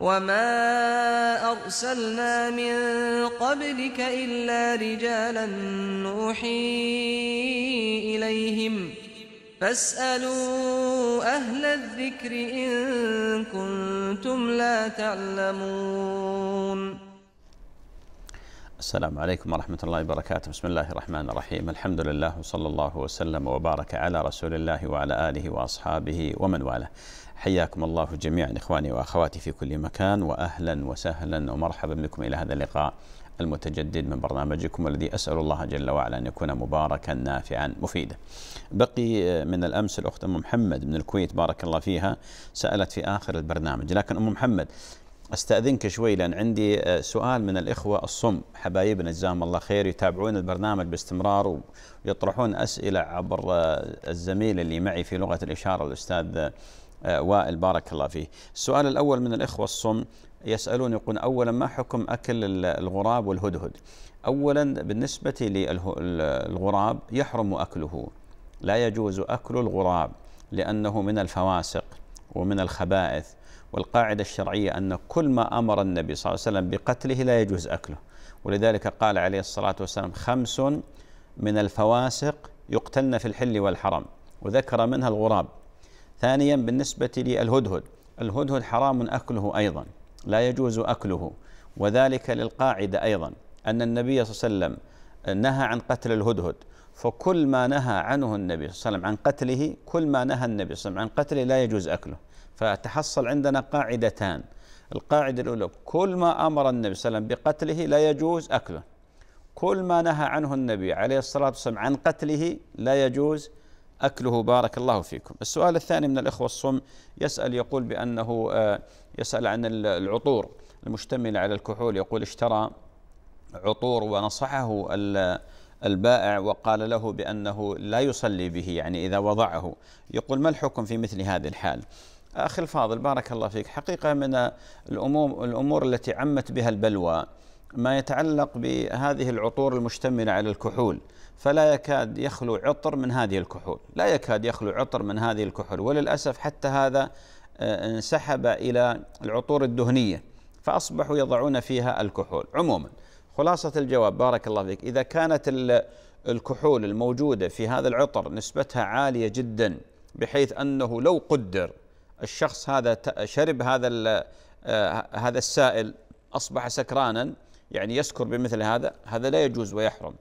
وما أرسلنا من قبلك إلا رجالا نوحي إليهم فاسألوا أهل الذكر إن كنتم لا تعلمون السلام عليكم ورحمة الله وبركاته بسم الله الرحمن الرحيم الحمد لله وصلى الله وسلم وبارك على رسول الله وعلى آله وأصحابه ومن والاه حياكم الله جميعا إخواني وأخواتي في كل مكان وأهلا وسهلا ومرحبا بكم إلى هذا اللقاء المتجدد من برنامجكم الذي أسأل الله جل وعلا أن يكون مباركا نافعا مفيدا بقي آه، من الأمس الأخت أم محمد من الكويت بارك الله فيها سألت في آخر البرنامج لكن أم محمد استاذنك شوي لان عندي آه، سؤال من الاخوه الصم حبايبنا جزاهم الله خير يتابعون البرنامج باستمرار ويطرحون اسئله عبر آه، الزميل اللي معي في لغه الاشاره الاستاذ آه، وائل بارك الله فيه السؤال الأول من الإخوة الصم يسألون يقول أولا ما حكم أكل الغراب والهدهد أولا بالنسبة للغراب يحرم أكله لا يجوز أكل الغراب لأنه من الفواسق ومن الخبائث والقاعدة الشرعية أن كل ما أمر النبي صلى الله عليه وسلم بقتله لا يجوز أكله ولذلك قال عليه الصلاة والسلام خمس من الفواسق يقتلن في الحل والحرم وذكر منها الغراب ثانيا بالنسبة للهدهد الهدهد حرام أكله أيضا لا يجوز أكله وذلك للقاعدة أيضا أن النبي صلى الله عليه وسلم نهى عن قتل الهدهد فكل ما نهى عنه النبي صلى الله عليه وسلم عن قتله كل ما نهى النبي صلى الله عليه وسلم عن قتله لا يجوز أكله فتحصل عندنا قاعدتان القاعدة الأولى كل ما أمر النبي صلى الله عليه وسلم بقتله لا يجوز أكله كل ما نهى عنه النبي عليه الصلاة والسلام عن قتله لا يجوز أكله بارك الله فيكم السؤال الثاني من الإخوة الصم يسأل يقول بأنه آه، يسأل عن العطور المشتملة على الكحول يقول اشترى عطور ونصحه البائع وقال له بأنه لا يصلي به يعني إذا وضعه يقول ما الحكم في مثل هذه الحال أخي الفاضل بارك الله فيك حقيقة من الأمور, الأمور التي عمت بها البلوى ما يتعلق بهذه العطور المشتملة على الكحول فلا يكاد يخلو عطر من هذه الكحول لا يكاد يخلو عطر من هذه الكحول وللأسف حتى هذا آه، انسحب إلى العطور الدهنية فأصبحوا يضعون فيها الكحول عموما خلاصة الجواب بارك الله فيك إذا كانت الكحول الموجودة في هذا العطر نسبتها عالية جدا بحيث أنه لو قدر الشخص هذا شرب هذا آه، هذا السائل أصبح سكرانا يعني يسكر بمثل هذا هذا لا يجوز ويحرم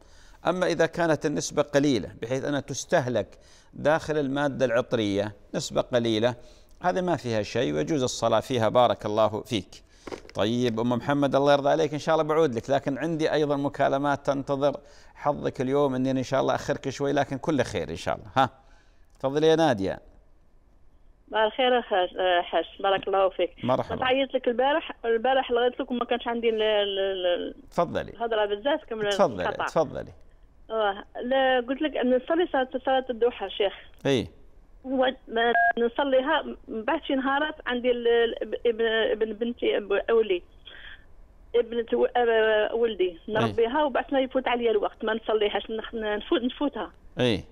أما إذا كانت النسبة قليلة بحيث أنها تستهلك داخل المادة العطرية نسبة قليلة هذه ما فيها شيء ويجوز الصلاة فيها بارك الله فيك طيب أم محمد الله يرضى عليك إن شاء الله بعود لك لكن عندي أيضا مكالمات تنتظر حظك اليوم أني إن شاء الله أخرك شوي لكن كل خير إن شاء الله ها تفضلي يا نادية مساء الخير حاج بارك الله فيك مرحبا عيطت لك البارح البارح لغيت لك وما كانش عندي تفضلي الهضره بزاف كمل تفضلي تفضلي اه لا قلت لك نصلي صلاه الضحى شيخ اي نصليها بعد شي نهارات عندي ابن ابن بنتي اولي ابنة ولدي نربيها وبعد ما يفوت عليا الوقت ما نصليهاش نفوت نفوتها اي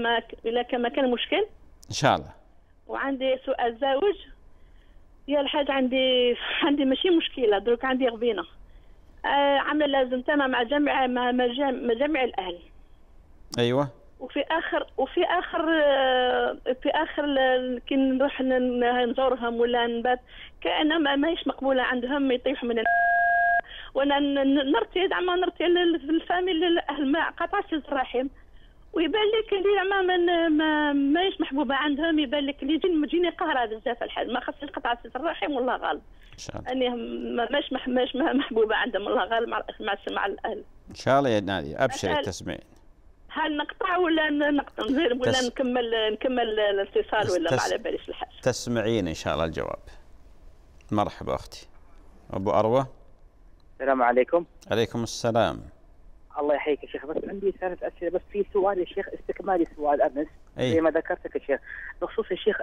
ما الا كان ما كان مشكل ان شاء الله وعندي سؤال زوج يا الحاج عندي عندي ماشي مشكله دروك عندي غبينه آه، عمل لازم تمام مع جمع مع جمع الاهل ايوه وفي اخر وفي اخر آه، في اخر كي نروح نزورهم ولا نبات كان ما ماهيش مقبوله عندهم يطيحوا من وانا نرتي زعما نرتي الفاميلي الاهل ما قطعش الرحم ويبان لك اللي ما من ما ماهيش محبوبه عندهم يبان لك اللي تجيني تجيني قهره بزاف الحال ما خصني نقطع في الرحم والله غالب ان اني ماش ماش محبوبه عندهم والله غالب مع مع, مع الاهل ان شاء الله يا نادي ابشري تسمعين هل نقطع ولا نقطع نزير ولا تس... نكمل نكمل الاتصال ولا تس... على باليش الحال تسمعين ان شاء الله الجواب مرحبا اختي ابو اروى السلام عليكم عليكم السلام الله يحييك يا شيخ بس عندي ثلاث اسئله بس في سؤال يا شيخ استكمالي سؤال امس أي. زي ما ذكرتك يا شيخ بخصوص يا شيخ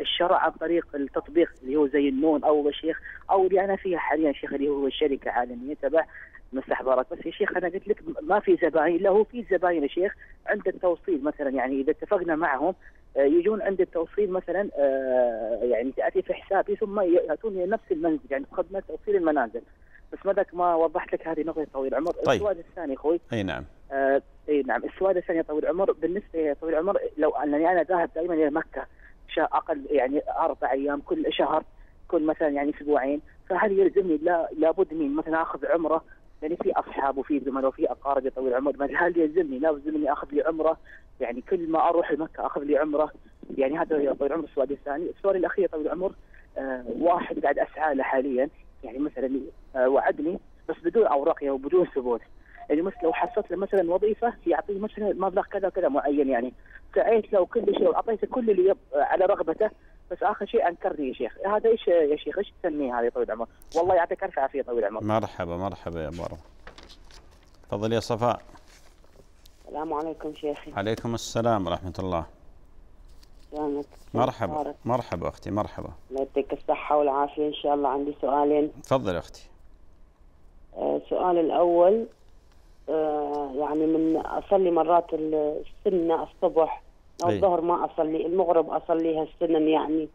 الشرع عن طريق التطبيق اللي هو زي النون او يا شيخ او اللي انا فيها حاليا شيخ اللي هو الشركه عالميه تبع مستحضرات بس يا شيخ انا قلت لك ما في زباين لا هو في زباين يا شيخ عند التوصيل مثلا يعني اذا اتفقنا معهم آه، يجون عند التوصيل مثلا آه، يعني تاتي في حسابي ثم ياتون نفس المنزل يعني خدمه توصيل المنازل بس مدك ما وضحت لك هذه نقطه طويل العمر طيب. السؤال الثاني اخوي اي نعم آه اي نعم السؤال الثاني يا طويل العمر بالنسبه يا طويل العمر لو انني انا ذاهب دائما الى مكه اقل يعني اربع ايام كل شهر كل مثلا يعني اسبوعين فهل يلزمني لا لابد من مثلا اخذ عمره يعني في اصحاب وفي زملاء وفي اقارب طويل العمر هل يلزمني لابد مني اخذ لي عمره يعني كل ما اروح لمكه اخذ لي عمره يعني هذا طويل العمر السؤال الثاني السؤال الاخير طويل العمر آه واحد قاعد اسعى له حاليا يعني مثلا آه، وعدني بس بدون اوراق يعني وبدون ثبوت يعني مثلا لو حصلت له مثلا وظيفه يعطيه مثلا مبلغ كذا وكذا معين يعني سعيت له وكل شيء واعطيته كل اللي يب آه، على رغبته بس اخر شيء انكرني يا شيخ هذا ايش يا شيخ ايش تسميه هذه طويل العمر والله يعطيك الف عافيه طويل العمر مرحبا مرحبا يا ابو تفضل يا صفاء السلام عليكم شيخي عليكم السلام ورحمه الله يسلمك مرحبا مارك. مرحبا اختي مرحبا الله يعطيك الصحة والعافية ان شاء الله عندي سؤالين تفضل اختي السؤال آه، الاول آه، يعني من اصلي مرات السنة الصبح او إيه. الظهر ما اصلي المغرب اصليها السنن يعني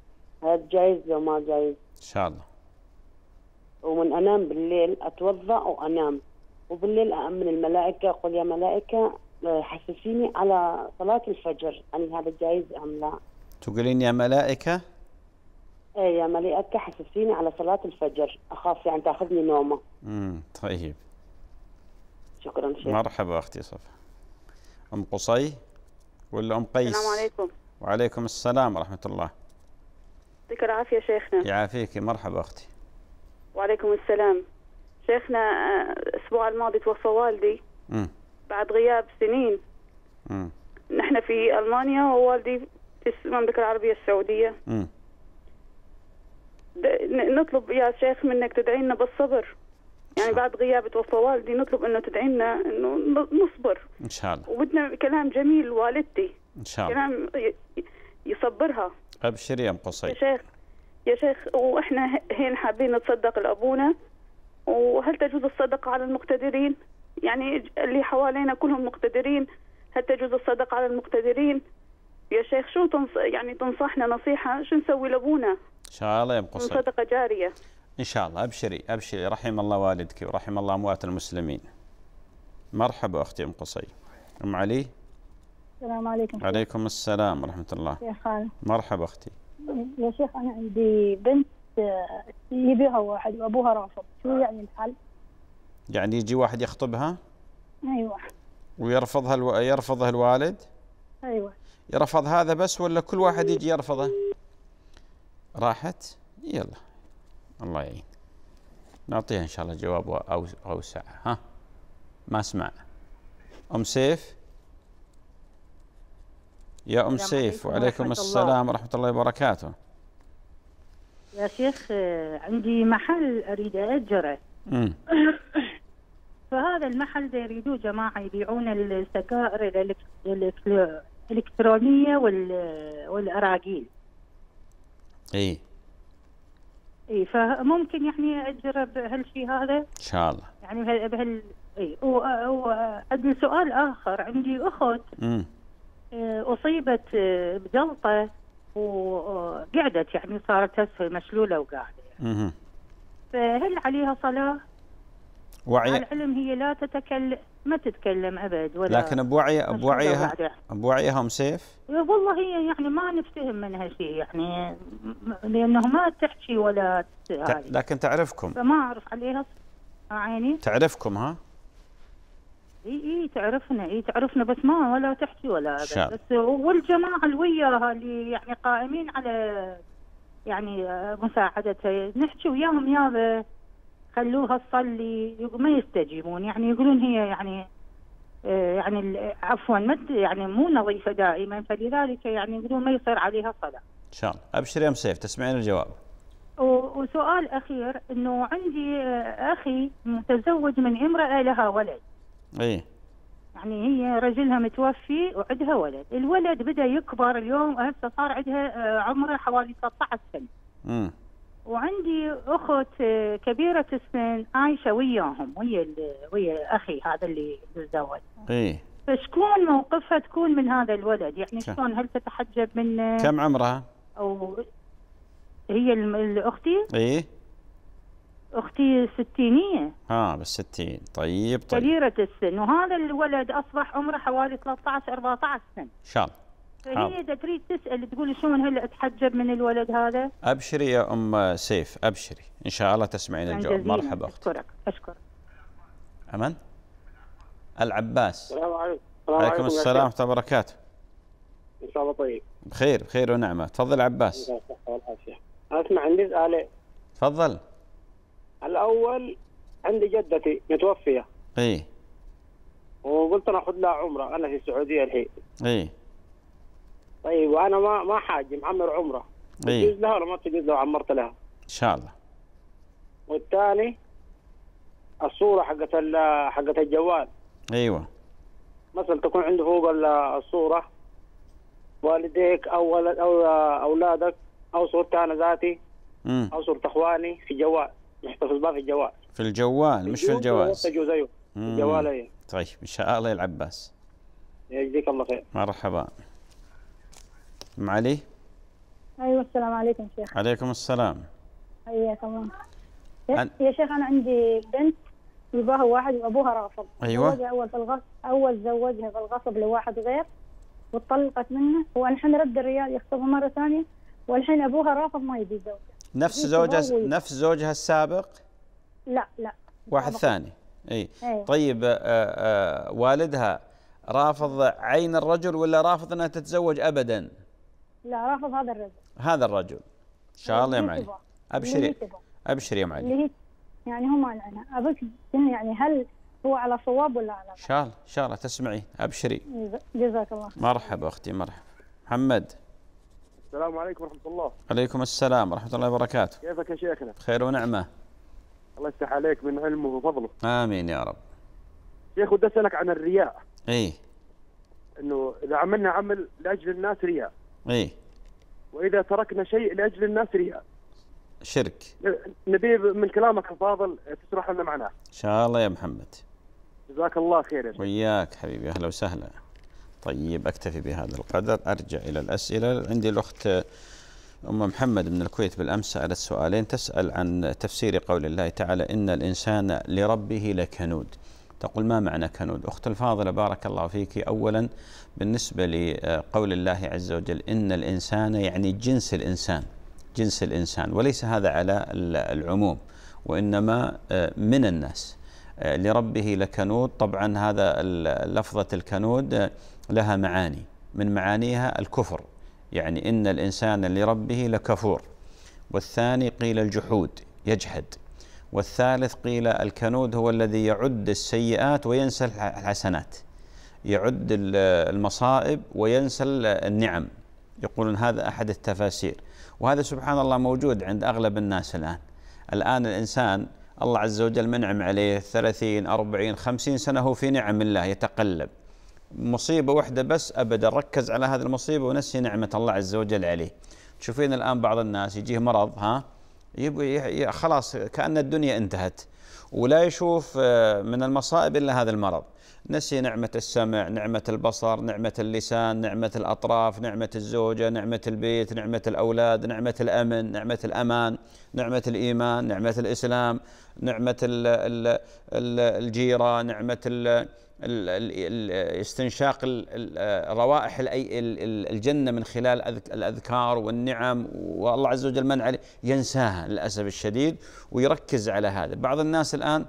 هذا جايز لو ما جايز ان شاء الله ومن انام بالليل اتوضا وانام وبالليل أأمن الملائكة أقول يا ملائكة حسسيني على صلاة الفجر أن هذا جائز أم لا تقولين يا ملائكة ايه يا ملائكة حسسيني على صلاة الفجر أخاف يعني تأخذني نومة امم طيب شكرا شيخ مرحبا أختي صفا أم قصي ولا أم قيس السلام عليكم وعليكم السلام ورحمة الله يعطيك العافية شيخنا يعافيك مرحبا أختي وعليكم السلام شيخنا الأسبوع الماضي توفى والدي امم بعد غياب سنين م. نحن في المانيا ووالدي في المملكه العربيه السعوديه نطلب يا شيخ منك تدعي لنا بالصبر يعني بعد غياب توفى والدي نطلب انه تدعي لنا انه نصبر ان شاء الله وبدنا كلام جميل والدتي ان شاء الله كلام يصبرها ابشري يا ام قصي يا شيخ يا شيخ واحنا هين حابين نتصدق لابونا وهل تجوز الصدقه على المقتدرين؟ يعني اللي حوالينا كلهم مقتدرين هل تجوز الصدقة على المقتدرين يا شيخ شو تنص... يعني تنصحنا نصيحة شو نسوي لأبونا إن شاء الله يا مقصر صدقة جارية إن شاء الله أبشري أبشري رحم الله والدك ورحم الله أموات المسلمين مرحبا أختي أم قصي أم علي السلام عليكم عليكم السلام ورحمة الله يا خالد مرحبا أختي يا شيخ أنا عندي بنت آه، يبيها واحد وأبوها رافض شو يعني الحل؟ يعني يجي واحد يخطبها ايوه ويرفضها الو... يرفضها الوالد ايوه يرفض هذا بس ولا كل واحد يجي يرفضه راحت يلا الله يعين نعطيها ان شاء الله جواب او اوسع ها ما اسمع ام سيف يا ام سيف وعليكم السلام ورحمه الله وبركاته يا شيخ عندي محل اريد اجره هذا المحل يريدوه جماعه يبيعون السكائر الالكترونيه والاراجيل اي اي فممكن يعني اجرب هالشيء هذا ان شاء الله يعني بهال, بهال... اي وعندي سؤال اخر عندي اخت امم اصيبت إيه، بجلطه وقعدت يعني صارت هسه مشلوله وقاعده يعني. فهل عليها صلاه؟ وعي العلم هي لا تتكلم ما تتكلم ابد ولا لكن بوعيها بوعيها بوعيها ام سيف؟ إيه، والله هي يعني ما نفتهم منها شيء يعني لانه ما تحكي ولا ت... لكن تعرفكم فما اعرف عليها آه، عيني تعرفكم ها؟ اي اي تعرفنا اي تعرفنا بس ما ولا تحكي ولا ابد شاب. بس والجماعه اللي وياها اللي يعني قائمين على يعني آه، مساعدتها نحكي وياهم يابا خلوها تصلي ما يستجيبون يعني يقولون هي يعني آه، يعني عفوا ما يعني مو نظيفه دائما فلذلك يعني يقولون ما يصير عليها صلاه. ان شاء الله ابشر يا سيف تسمعين الجواب. وسؤال اخير انه عندي آه، اخي متزوج من امراه لها ولد. اي يعني هي رجلها متوفي وعندها ولد، الولد بدا يكبر اليوم هسه صار عندها آه، عمره حوالي 13 سنه. امم عندي اخت كبيره السن عايشه وياهم ويا ويا اخي هذا اللي تزوج ايه فشكون موقفها تكون من هذا الولد يعني شلون هل تتحجب منه كم عمرها او هي اختي ايه اختي ستينيه اه بالستين طيب طيب كبيره السن وهذا الولد اصبح عمره حوالي 13 14 سنه ان شاء الله فهي اذا تريد تسال تقول شلون هل اتحجب من الولد هذا ابشري يا ام سيف ابشري ان شاء الله تسمعين الجواب مرحبا اختي اشكرك اشكرك امن العباس السلام عليكم وعليكم السلام ورحمه الله وبركاته ان شاء الله طيب بخير بخير ونعمه تفضل عباس اسمع عندي سؤالين تفضل الاول عندي جدتي متوفيه اي وقلت انا اخذ لها عمره انا في السعوديه الحين اي طيب وانا ما ما حاجي معمر عمره إيه. تجوز لها ولا ما تجوز لو عمرت لها؟ ان شاء الله والثاني الصوره حقت حقت الجوال ايوه مثلا تكون عنده فوق الصوره والديك او ولد او اولادك او صورتي انا ذاتي مم. او صوره اخواني في الجوال نحتفظ بها في الجوال في الجوال مش في الجواز تجوز ايوه الجوال ايوه طيب ان شاء الله يا العباس يجزيك الله خير مرحبا ام علي ايوه السلام عليكم شيخ عليكم السلام حياكم الله يا شيخ انا عندي بنت يباها واحد وابوها رافض ايوه اول في الغصب اول زوجها في الغصب لواحد غير وطلقت منه والحين رد الريال يخطبها مره ثانيه والحين ابوها رافض ما يبي زوجها نفس زوجها نفس زوجها السابق؟ لا لا واحد سابق. ثاني اي إيه. طيب آآ آه، آآ آه، والدها رافض عين الرجل ولا رافض انها تتزوج ابدا؟ لا رافض هذا الرجل هذا الرجل ان شاء الله يا معلم ابشري ابشري يا معلم اللي هي يعني هم انا ابوك يعني-, يعني هل هو على صواب ولا على ان شاء الله ان شاء الله تسمعي ابشري جزاك الله خير مرحبا اختي مرحبا محمد السلام عليكم ورحمه الله عليكم السلام ورحمه الله وبركاته كيفك يا شيخنا خير ونعمه الله يفتح عليك من علمه وفضله امين يا رب شيخ ودي اسالك عن الرياء ايه انه اذا عملنا عمل لاجل الناس رياء اي واذا تركنا شيء لاجل الناس رياء شرك نبي من كلامك الفاضل آه، تشرح لنا معناه ان شاء الله يا محمد جزاك الله خير يا شيخ وياك حبيبي اهلا وسهلا طيب اكتفي بهذا القدر ارجع الى الاسئله عندي الاخت آه، ام محمد من الكويت بالامس سالت سؤالين تسال عن تفسير قول الله تعالى ان الانسان لربه لكنود تقول ما معنى كنود أخت الفاضلة بارك الله فيك أولا بالنسبة لقول الله عز وجل إن الإنسان يعني جنس الإنسان جنس الإنسان وليس هذا على العموم وإنما آه، من الناس آه، لربه لكنود طبعا هذا لفظة الكنود آه، لها معاني من معانيها الكفر يعني إن الإنسان لربه لكفور والثاني قيل الجحود يجحد والثالث قيل الكنود هو الذي يعد السيئات وينسى الحسنات يعد المصائب وينسى النعم يقولون هذا أحد التفاسير وهذا سبحان الله موجود عند أغلب الناس الآن الآن الإنسان الله عز وجل منعم عليه ثلاثين أربعين خمسين سنة هو في نعم الله يتقلب مصيبة واحدة بس أبدا ركز على هذه المصيبة ونسي نعمة الله عز وجل عليه تشوفين الآن بعض الناس يجيه مرض ها يبقى خلاص كأن الدنيا انتهت ولا يشوف آه، من المصائب إلا هذا المرض نسي نعمة السمع نعمة البصر نعمة اللسان نعمة الأطراف نعمة الزوجة نعمة البيت نعمة الأولاد نعمة الأمن نعمة الأمان نعمة الإيمان نعمة الإسلام نعمة الجيرة نعمة استنشاق روائح الجنة من خلال الأذكار والنعم والله عز وجل منع ينساها للأسف الشديد ويركز على هذا بعض الناس الآن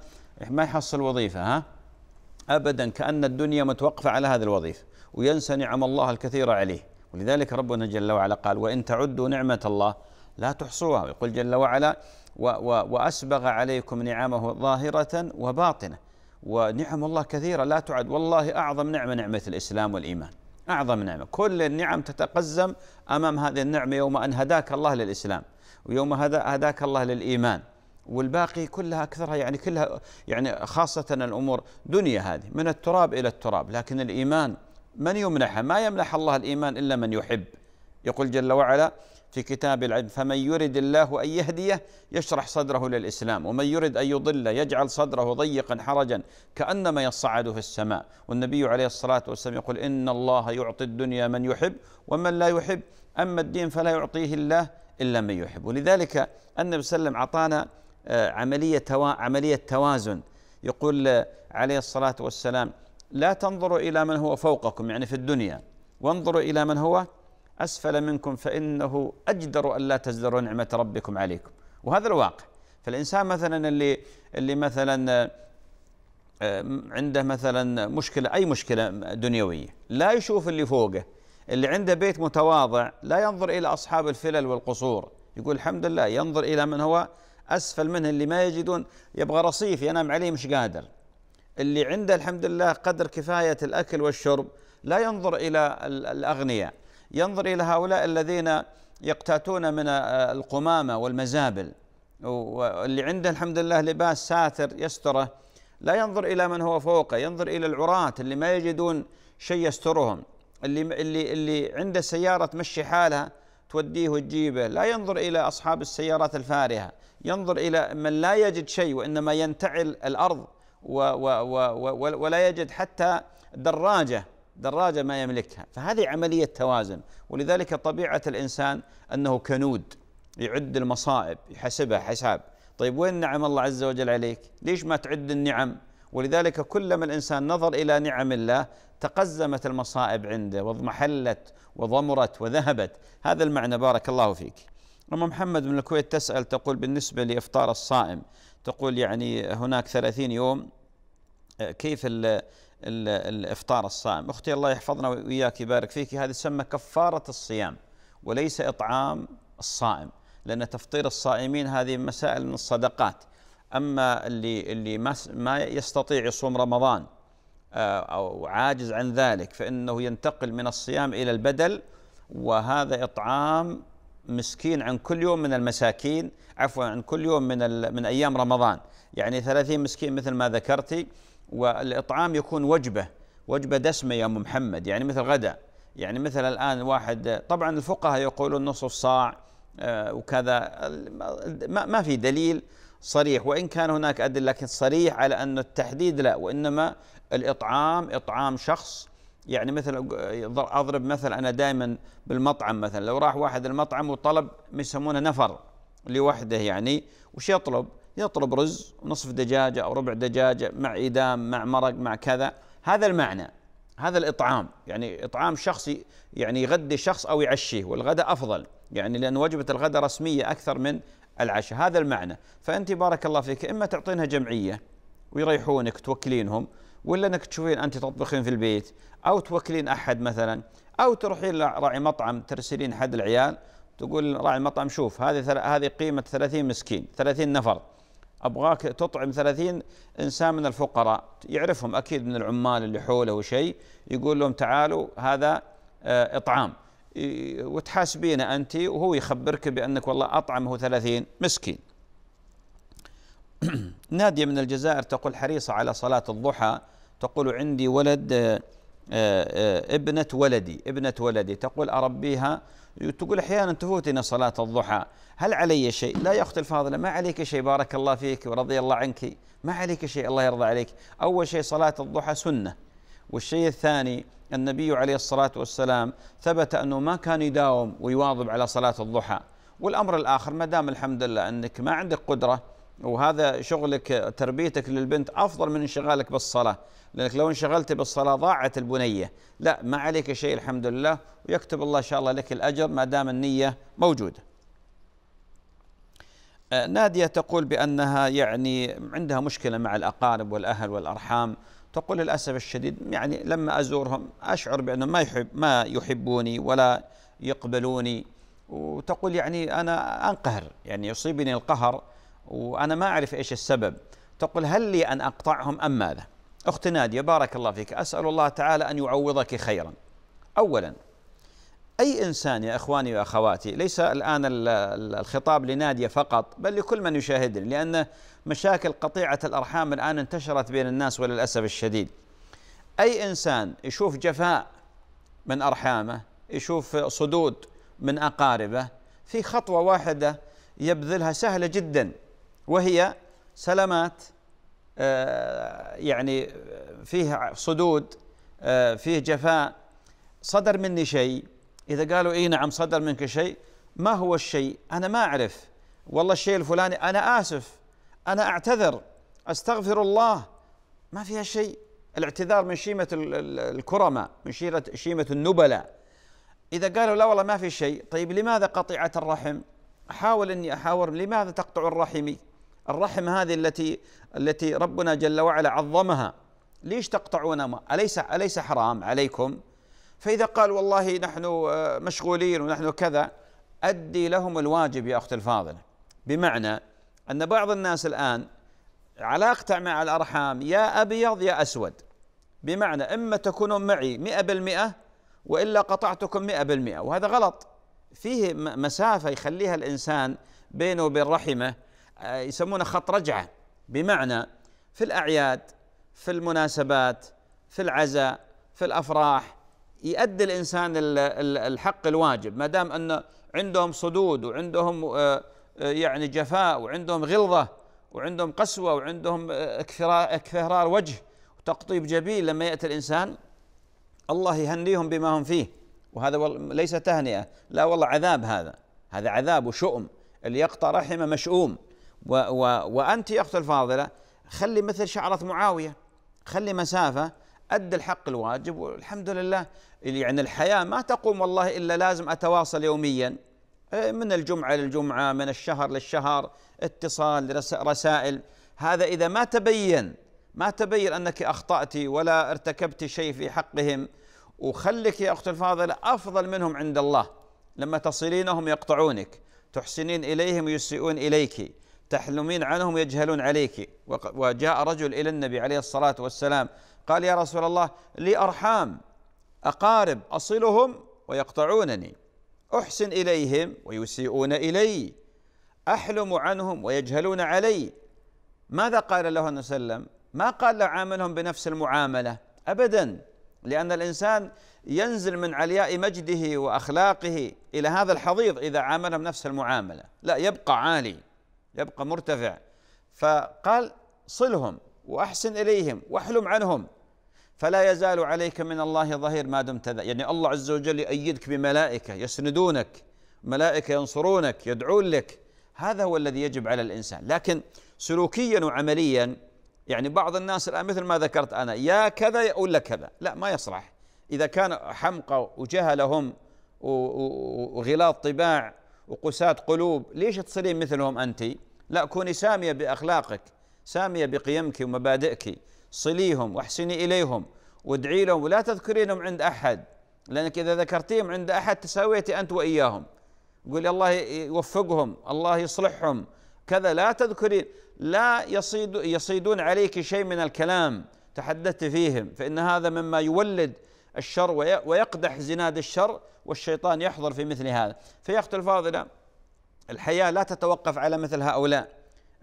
ما يحصل وظيفة ها أبدا كأن الدنيا متوقفة على هذه الوظيفة وينسى نعم الله الكثيرة عليه ولذلك ربنا جل وعلا قال وإن تعدوا نعمة الله لا تحصوها يقول جل وعلا وأسبغ عليكم نعمه ظاهرة وباطنة ونعم الله كثيرة لا تعد والله أعظم نعمة نعمة الإسلام والإيمان أعظم نعمة كل النعم تتقزم أمام هذه النعمة يوم أن هداك الله للإسلام ويوم هداك الله للإيمان والباقي كلها أكثرها يعني كلها يعني خاصة الأمور دنيا هذه من التراب إلى التراب لكن الإيمان من يمنحه ما يمنح الله الإيمان إلا من يحب يقول جل وعلا في كتاب العلم فمن يرد الله أن يهديه يشرح صدره للإسلام ومن يرد أن يضل يجعل صدره ضيقا حرجا كأنما يصعد في السماء والنبي عليه الصلاة والسلام يقول إن الله يعطي الدنيا من يحب ومن لا يحب أما الدين فلا يعطيه الله إلا من يحب ولذلك النبي صلى الله عليه وسلم أعطانا آه، عملية عملية توازن يقول آه، عليه الصلاة والسلام لا تنظروا إلى من هو فوقكم يعني في الدنيا وانظروا إلى من هو أسفل منكم فإنه أجدر أن لا تزدروا نعمة ربكم عليكم وهذا الواقع فالإنسان مثلا اللي اللي مثلا آه، عنده مثلا مشكلة أي مشكلة دنيوية لا يشوف اللي فوقه اللي عنده بيت متواضع لا ينظر إلى أصحاب الفلل والقصور يقول الحمد لله ينظر إلى من هو أسفل منه اللي ما يجدون يبغى رصيف ينام عليه مش قادر اللي عنده الحمد لله قدر كفاية الأكل والشرب لا ينظر إلى الأغنياء ينظر إلى هؤلاء الذين يقتاتون من القمامة والمزابل واللي عنده الحمد لله لباس ساتر يستره لا ينظر إلى من هو فوقه ينظر إلى العراة اللي ما يجدون شيء يسترهم اللي اللي اللي عنده سيارة تمشي حالها توديه وتجيبه لا ينظر إلى أصحاب السيارات الفارهة ينظر إلى من لا يجد شيء وإنما ينتعل الأرض و و و ولا يجد حتى دراجة دراجة ما يملكها فهذه عملية توازن ولذلك طبيعة الإنسان أنه كنود يعد المصائب يحسبها حساب طيب وين نعم الله عز وجل عليك ليش ما تعد النعم ولذلك كلما الإنسان نظر إلى نعم الله تقزمت المصائب عنده واضمحلت وضمرت وذهبت هذا المعنى بارك الله فيك أم محمد من الكويت تسأل تقول بالنسبة لإفطار الصائم تقول يعني هناك ثلاثين يوم كيف الافطار الصائم اختي الله يحفظنا واياك يبارك فيك هذه تسمى كفاره الصيام وليس اطعام الصائم لان تفطير الصائمين هذه مسائل من الصدقات اما اللي اللي ما ما يستطيع يصوم رمضان آه، او عاجز عن ذلك فانه ينتقل من الصيام الى البدل وهذا اطعام مسكين عن كل يوم من المساكين عفوا عن كل يوم من من ايام رمضان يعني 30 مسكين مثل ما ذكرتي والإطعام يكون وجبة وجبة دسمة يا أم محمد يعني مثل غداء يعني مثل الآن واحد طبعا الفقهاء يقولون نصف صاع آه، وكذا ما في دليل صريح وإن كان هناك أدلة لكن صريح على أن التحديد لا وإنما الإطعام إطعام شخص يعني مثلا أضرب مثل أنا دائما بالمطعم مثلا لو راح واحد المطعم وطلب ما يسمونه نفر لوحده يعني وش يطلب يطلب رز نصف دجاجة أو ربع دجاجة مع إدام مع مرق مع كذا هذا المعنى هذا الإطعام يعني إطعام شخصي يعني يغدي شخص أو يعشيه والغداء أفضل يعني لأن وجبة الغداء رسمية أكثر من العشاء هذا المعنى فأنت بارك الله فيك إما تعطينها جمعية ويريحونك توكلينهم ولا انك تشوفين انت تطبخين في البيت او توكلين احد مثلا او تروحين لراعي مطعم ترسلين احد العيال تقول راعي المطعم شوف هذه هذه قيمه 30 مسكين 30 نفر أبغاك تطعم ثلاثين إنسان من الفقراء يعرفهم أكيد من العمال اللي حوله وشيء يقول لهم تعالوا هذا آه، إطعام وتحاسبينه أنت وهو يخبرك بأنك والله أطعمه ثلاثين مسكين نادية من الجزائر تقول حريصة على صلاة الضحى تقول عندي ولد آه، آه، آه، ابنة ولدي ابنة ولدي تقول أربيها تقول أحيانا تفوتنا صلاة الضحى هل علي شيء لا يا أختي الفاضلة ما عليك شيء بارك الله فيك ورضي الله عنك ما عليك شيء الله يرضى عليك أول شيء صلاة الضحى سنة والشيء الثاني النبي عليه الصلاة والسلام ثبت أنه ما كان يداوم ويواظب على صلاة الضحى والأمر الآخر ما دام الحمد لله أنك ما عندك قدرة وهذا شغلك تربيتك للبنت افضل من انشغالك بالصلاه لانك لو انشغلت بالصلاه ضاعت البنيه لا ما عليك شيء الحمد لله ويكتب الله ان شاء الله لك الاجر ما دام النيه موجوده آه، ناديه تقول بانها يعني عندها مشكله مع الاقارب والاهل والارحام تقول للاسف الشديد يعني لما ازورهم اشعر بانهم ما يحب ما يحبوني ولا يقبلوني وتقول يعني انا انقهر يعني يصيبني القهر وأنا ما أعرف إيش السبب تقول هل لي أن أقطعهم أم ماذا أخت نادية بارك الله فيك أسأل الله تعالى أن يعوضك خيرا أولا أي إنسان يا إخواني وأخواتي ليس الآن الخطاب لنادية فقط بل لكل من يشاهدني لأن مشاكل قطيعة الأرحام الآن انتشرت بين الناس وللأسف الشديد أي إنسان يشوف جفاء من أرحامه يشوف صدود من أقاربه في خطوة واحدة يبذلها سهلة جدا وهي سلامات آه، يعني فيه صدود آه، فيه جفاء صدر مني شيء إذا قالوا إي نعم صدر منك شيء ما هو الشيء أنا ما أعرف والله الشيء الفلاني أنا آسف أنا أعتذر أستغفر الله ما فيها شيء الاعتذار من شيمة الكرماء من شيمة النبلاء إذا قالوا لا والله ما في شيء طيب لماذا قطيعة الرحم أحاول أني أحاور لماذا تقطع الرحم الرحم هذه التي التي ربنا جل وعلا عظمها ليش تقطعون ما أليس أليس حرام عليكم فإذا قال والله نحن آه، مشغولين ونحن كذا أدي لهم الواجب يا أخت الفاضلة بمعنى أن بعض الناس الآن علاقته مع الأرحام يا أبيض يا أسود بمعنى إما تكونون معي مئة بالمئة وإلا قطعتكم مئة بالمئة وهذا غلط فيه مسافة يخليها الإنسان بينه وبين رحمه آه، يسمونه خط رجعه بمعنى في الاعياد في المناسبات في العزاء في الافراح يؤدي الانسان الحق الواجب ما دام أن عندهم صدود وعندهم آه، آه، يعني جفاء وعندهم غلظه وعندهم قسوه وعندهم اكفهرار وجه وتقطيب جبين لما ياتي الانسان الله يهنيهم بما هم فيه وهذا ليس تهنئه لا والله عذاب هذا هذا عذاب وشؤم اللي يقطع رحمه مشؤوم و و وأنت يا أخت الفاضلة خلي مثل شعرة معاوية خلي مسافة أدى الحق الواجب والحمد لله يعني الحياة ما تقوم والله إلا لازم أتواصل يوميا إيه، من الجمعة للجمعة من الشهر للشهر اتصال رسائل هذا إذا ما تبين ما تبين أنك أخطأت ولا ارتكبت شيء في حقهم وخلك يا أخت الفاضلة أفضل منهم عند الله لما تصلينهم يقطعونك تحسنين إليهم يسيئون إليك تحلمين عنهم يجهلون عليك وجاء رجل إلى النبي عليه الصلاة والسلام قال يا رسول الله لي أرحام أقارب أصلهم ويقطعونني أحسن إليهم ويسيئون إلي أحلم عنهم ويجهلون علي ماذا قال له النبي صلى الله عليه وسلم ما قال له عاملهم بنفس المعاملة أبدا لأن الإنسان ينزل من علياء مجده وأخلاقه إلى هذا الحضيض إذا عاملهم نفس المعاملة لا يبقى عالي يبقى مرتفع فقال صلهم واحسن اليهم واحلم عنهم فلا يزال عليك من الله ظهير ما دمت ذا يعني الله عز وجل يؤيدك بملائكه يسندونك ملائكه ينصرونك يدعون لك هذا هو الذي يجب على الانسان لكن سلوكيا وعمليا يعني بعض الناس الان مثل ما ذكرت انا يا كذا يقول لك كذا لا ما يصلح اذا كان حمقى وجهلهم وغلاط طباع وقساة قلوب ليش تصيرين مثلهم أنت لا كوني سامية بأخلاقك سامية بقيمك ومبادئك صليهم واحسني إليهم وادعي لهم ولا تذكرينهم عند أحد لأنك إذا ذكرتيهم عند أحد تساويتي أنت وإياهم قولي الله يوفقهم الله يصلحهم كذا لا تذكرين لا يصيد يصيدون عليك شيء من الكلام تحدثت فيهم فإن هذا مما يولد الشر ويقدح زناد الشر والشيطان يحضر في مثل هذا فيا الفاضلة الحياة لا تتوقف على مثل هؤلاء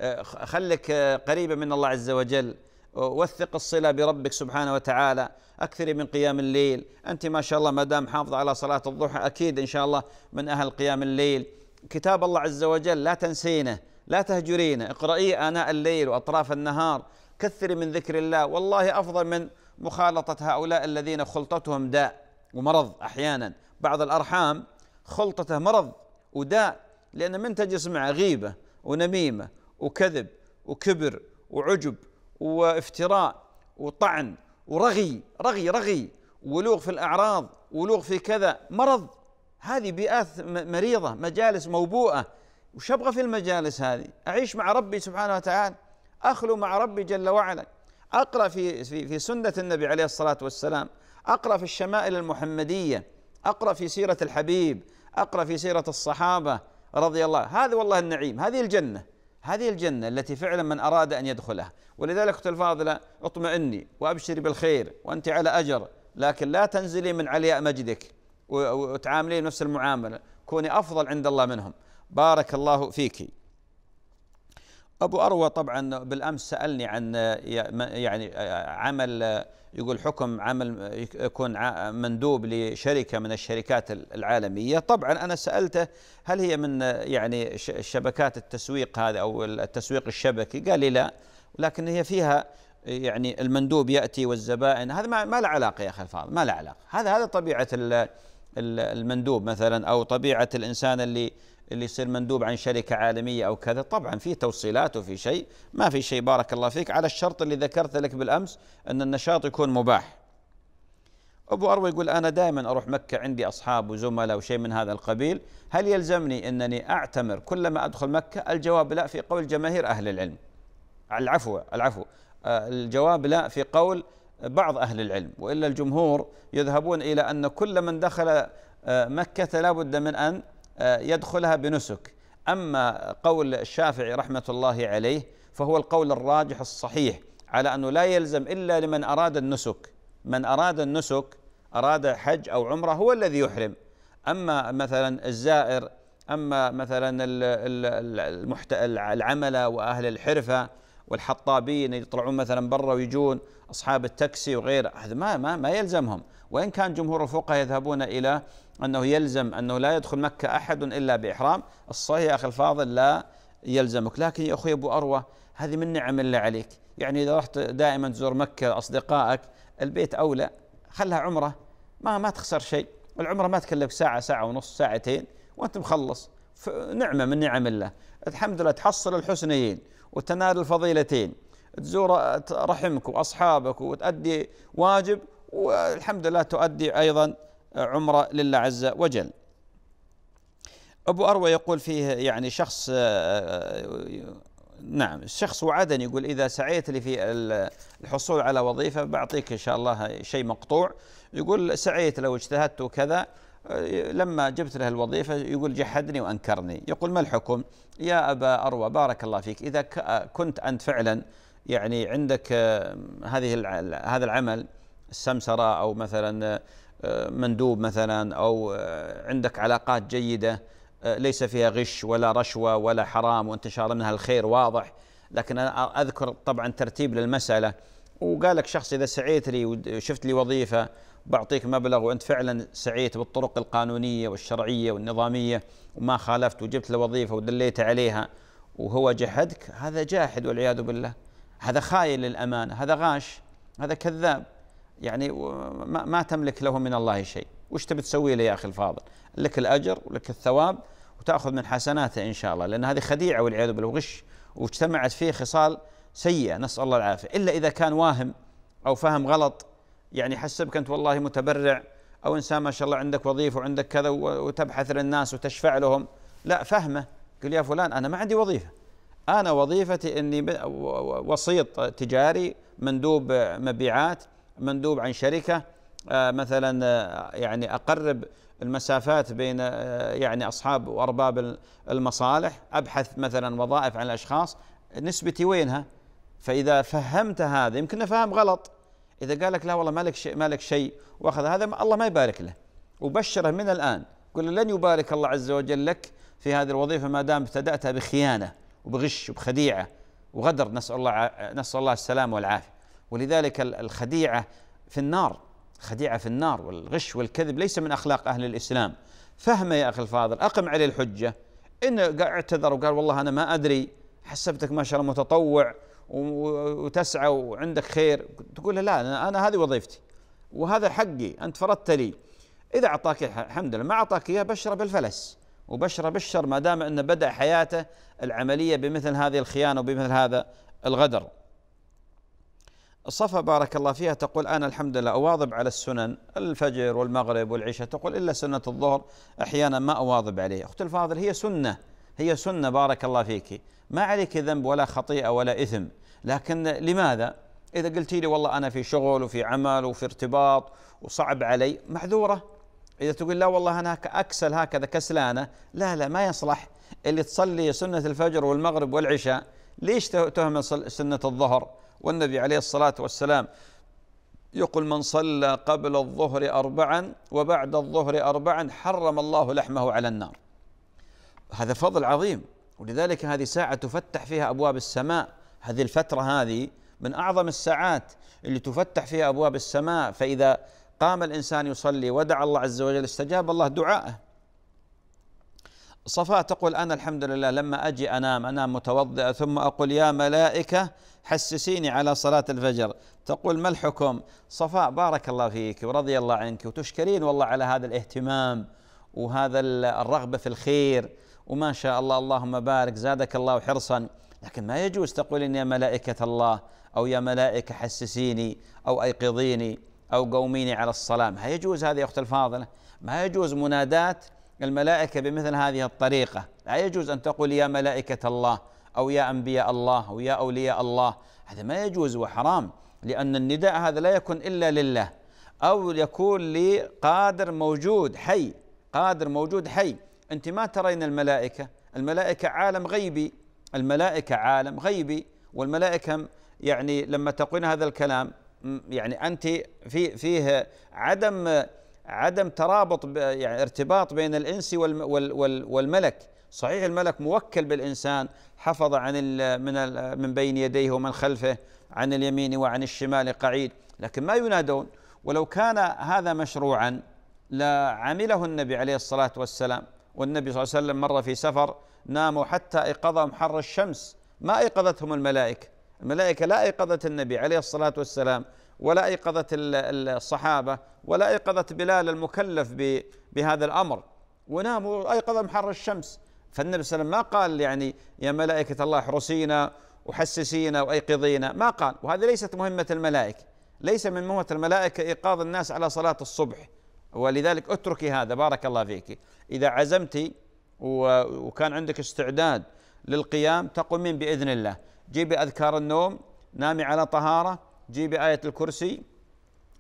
آه، خلك آه، قريبة من الله عز وجل وثق الصلة بربك سبحانه وتعالى أكثري من قيام الليل أنت ما شاء الله ما دام حافظة على صلاة الضحى أكيد إن شاء الله من أهل قيام الليل كتاب الله عز وجل لا تنسينه لا تهجرينه اقرئيه آناء الليل وأطراف النهار كثري من ذكر الله والله أفضل من مخالطة هؤلاء الذين خلطتهم داء ومرض أحيانا بعض الأرحام خلطته مرض وداء لأن من تجلس معه غيبة ونميمة وكذب وكبر وعجب وافتراء وطعن ورغي رغي رغي ولوغ في الأعراض ولوغ في كذا مرض هذه بيئات مريضة مجالس موبوءة وش أبغى في المجالس هذه أعيش مع ربي سبحانه وتعالى أخلو مع ربي جل وعلا اقرا في في في سنه النبي عليه الصلاه والسلام اقرا في الشمائل المحمديه اقرا في سيره الحبيب اقرا في سيره الصحابه رضي الله هذا والله النعيم هذه الجنه هذه الجنة التي فعلا من أراد أن يدخلها ولذلك أختي الفاضلة اطمئني وأبشري بالخير وأنت على أجر لكن لا تنزلي من علياء مجدك وتعاملين نفس المعاملة كوني أفضل عند الله منهم بارك الله فيك أبو أروى طبعا بالأمس سألني عن يعني آه، عمل آه، يقول حكم عمل يكون مندوب لشركة من الشركات العالمية طبعا أنا سألته هل هي من آه، يعني شبكات التسويق هذا أو التسويق الشبكي قال لي لا ولكن هي فيها يعني المندوب يأتي والزبائن هذا ما, ما له علاقة يا أخي الفاضل ما له علاقة هذا هذا طبيعة المندوب مثلا أو طبيعة الإنسان اللي اللي يصير مندوب عن شركة عالمية أو كذا طبعا في توصيلات وفي شيء ما في شيء بارك الله فيك على الشرط اللي ذكرت لك بالأمس أن النشاط يكون مباح أبو أروى يقول أنا دائما أروح مكة عندي أصحاب وزملاء وشيء من هذا القبيل هل يلزمني أنني أعتمر كلما أدخل مكة الجواب لا في قول جماهير أهل العلم العفو العفو آه، الجواب لا في قول بعض أهل العلم وإلا الجمهور يذهبون إلى أن كل من دخل آه، مكة لا بد من أن آه، يدخلها بنسك أما قول الشافعي رحمة الله عليه فهو القول الراجح الصحيح على أنه لا يلزم إلا لمن أراد النسك من أراد النسك أراد حج أو عمرة هو الذي يحرم أما مثلا الزائر أما مثلا العملة وأهل الحرفة والحطابين اللي يطلعون مثلا برا ويجون اصحاب التاكسي وغيره هذا ما ما ما يلزمهم وان كان جمهور الفقهاء يذهبون الى انه يلزم انه لا يدخل مكه احد الا باحرام الصحيح يا اخي الفاضل لا يلزمك لكن يا اخوي ابو اروه هذه من نعم الله عليك يعني اذا رحت دائما تزور مكه اصدقائك البيت اولى خلها عمره ما ما تخسر شيء العمره ما تكلف ساعه ساعه ونص ساعتين وانت مخلص نعمه من نعم الله الحمد لله تحصل الحسنيين وتنال الفضيلتين تزور رحمك وأصحابك وتؤدي واجب والحمد لله تؤدي أيضا عمرة لله عز وجل أبو أروى يقول فيه يعني شخص نعم شخص وعدني يقول إذا سعيت لي في الحصول على وظيفة بعطيك إن شاء الله شيء مقطوع يقول سعيت لو اجتهدت وكذا لما جبت له الوظيفة يقول جحدني وأنكرني يقول ما الحكم يا أبا أروى بارك الله فيك إذا كنت أنت فعلا يعني عندك آه، هذه هذا العمل السمسرة أو مثلا آه، مندوب مثلا أو آه، عندك علاقات جيدة ليس فيها غش ولا رشوة ولا حرام وانتشار منها الخير واضح لكن أنا أذكر طبعا ترتيب للمسألة وقال لك شخص إذا سعيت لي وشفت لي وظيفة بعطيك مبلغ وانت فعلا سعيت بالطرق القانونيه والشرعيه والنظاميه وما خالفت وجبت له وظيفه ودليت عليها وهو جحدك هذا جاحد والعياذ بالله هذا خاين للامانه هذا غاش هذا كذاب يعني ما, ما تملك له من الله شيء وش تبي تسوي له يا اخي الفاضل لك الاجر ولك الثواب وتاخذ من حسناته ان شاء الله لان هذه خديعه والعياذ بالله وغش واجتمعت فيه خصال سيئه نسال الله العافيه الا اذا كان واهم او فهم غلط يعني حسبك انت والله متبرع او انسان ما شاء الله عندك وظيفه وعندك كذا وتبحث للناس وتشفع لهم لا فهمه قل يا فلان انا ما عندي وظيفه انا وظيفتي اني وسيط تجاري مندوب مبيعات مندوب عن شركه آه، مثلا آه، يعني اقرب المسافات بين آه، يعني اصحاب وارباب المصالح ابحث مثلا وظائف عن الاشخاص نسبتي وينها فاذا فهمت هذا يمكن فهم غلط إذا قال لك لا والله ما لك شيء ما لك شيء وأخذ هذا الله ما يبارك له وبشره من الآن قل لن يبارك الله عز وجل لك في هذه الوظيفة ما دام ابتدأتها بخيانة وبغش وبخديعة وغدر نسأل الله نسأل الله السلامة والعافية ولذلك الخديعة في النار خديعة في النار والغش والكذب ليس من أخلاق أهل الإسلام فهمه يا أخي الفاضل أقم عليه الحجة إنه اعتذر وقال والله أنا ما أدري حسبتك ما شاء الله متطوع وتسعى وعندك خير تقول لا انا هذه وظيفتي وهذا حقي انت فرضت لي اذا اعطاك الحمد لله ما اعطاك اياه بشره بالفلس وبشره بالشر ما دام انه بدا حياته العمليه بمثل هذه الخيانه وبمثل هذا الغدر. صفا بارك الله فيها تقول انا الحمد لله اواظب على السنن الفجر والمغرب والعشاء تقول الا سنه الظهر احيانا ما اواظب عليه، اختي الفاضل هي سنه هي سنه بارك الله فيك ما عليك ذنب ولا خطيئه ولا اثم لكن لماذا؟ اذا قلت لي والله انا في شغل وفي عمل وفي ارتباط وصعب علي معذوره اذا تقول لا والله انا اكسل هكذا كسلانه لا لا ما يصلح اللي تصلي سنه الفجر والمغرب والعشاء ليش تهمل سنه الظهر والنبي عليه الصلاه والسلام يقول من صلى قبل الظهر أربعا وبعد الظهر أربعا حرم الله لحمه على النار هذا فضل عظيم ولذلك هذه ساعة تفتح فيها أبواب السماء هذه الفترة هذه من أعظم الساعات اللي تفتح فيها أبواب السماء فإذا قام الإنسان يصلي ودعا الله عز وجل استجاب الله دعاءه صفاء تقول أنا الحمد لله لما أجي أنام أنام متوضئة ثم أقول يا ملائكة حسسيني على صلاة الفجر تقول ما الحكم صفاء بارك الله فيك ورضي الله عنك وتشكرين والله على هذا الاهتمام وهذا الرغبة في الخير وما شاء الله اللهم بارك زادك الله حرصا لكن ما يجوز إن يا ملائكة الله أو يا ملائكة حسسيني أو أيقظيني أو قوميني على الصلاة ما يجوز هذه أخت الفاضلة ما يجوز منادات الملائكة بمثل هذه الطريقة لا يجوز أن تقول يا ملائكة الله أو يا أنبياء الله أو يا أولياء الله هذا ما يجوز وحرام لأن النداء هذا لا يكون إلا لله أو يكون لقادر موجود حي قادر موجود حي أنت ما ترين الملائكة الملائكة عالم غيبي الملائكة عالم غيبي والملائكة يعني لما تقولين هذا الكلام يعني أنت في فيه عدم عدم ترابط يعني ارتباط بين الإنس والملك صحيح الملك موكل بالإنسان حفظ عن من من بين يديه ومن خلفه عن اليمين وعن الشمال قعيد لكن ما ينادون ولو كان هذا مشروعا لعمله النبي عليه الصلاة والسلام والنبي صلى الله عليه وسلم مر في سفر ناموا حتى ايقظهم حر الشمس ما ايقظتهم الملائكه الملائكه لا ايقظت النبي عليه الصلاه والسلام ولا ايقظت الصحابه ولا ايقظت بلال المكلف بهذا الامر وناموا ايقظهم حر الشمس فالنبي صلى الله عليه وسلم ما قال يعني يا ملائكه الله احرسينا وحسسينا وايقظينا ما قال وهذه ليست مهمه الملائكه ليس من مهمه الملائكه ايقاظ الناس على صلاه الصبح ولذلك اتركي هذا بارك الله فيك إذا عزمتي وكان عندك استعداد للقيام تقومين بإذن الله جيبي أذكار النوم نامي على طهارة جيبي آية الكرسي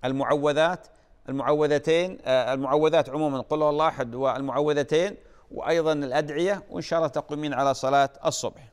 المعوذات المعوذتين آه، المعوذات عموما قل الله أحد والمعوذتين وأيضا الأدعية وإن شاء الله تقومين على صلاة الصبح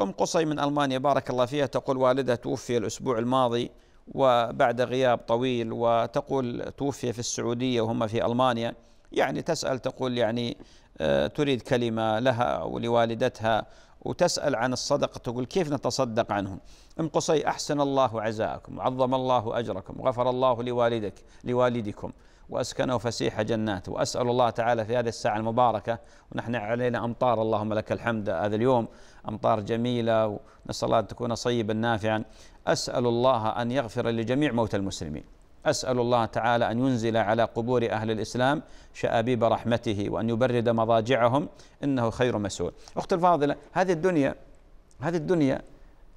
أم قصي من ألمانيا بارك الله فيها تقول والدها توفي الأسبوع الماضي وبعد غياب طويل وتقول توفي في السعودية وهم في ألمانيا يعني تسأل تقول يعني آه، تريد كلمة لها ولوالدتها وتسأل عن الصدقة تقول كيف نتصدق عنهم أم قصي أحسن الله عزاءكم وعظم الله أجركم وغفر الله لوالدك لوالدكم وأسكنه فسيح جناته وأسأل الله تعالى في هذه الساعة المباركة ونحن علينا أمطار اللهم لك الحمد هذا اليوم أمطار جميلة ونسأل الله أن تكون صيبا نافعا أسأل الله أن يغفر لجميع موتى المسلمين أسأل الله تعالى أن ينزل على قبور أهل الإسلام شآبيب رحمته وأن يبرد مضاجعهم إنه خير مسؤول أختي الفاضلة هذه الدنيا هذه الدنيا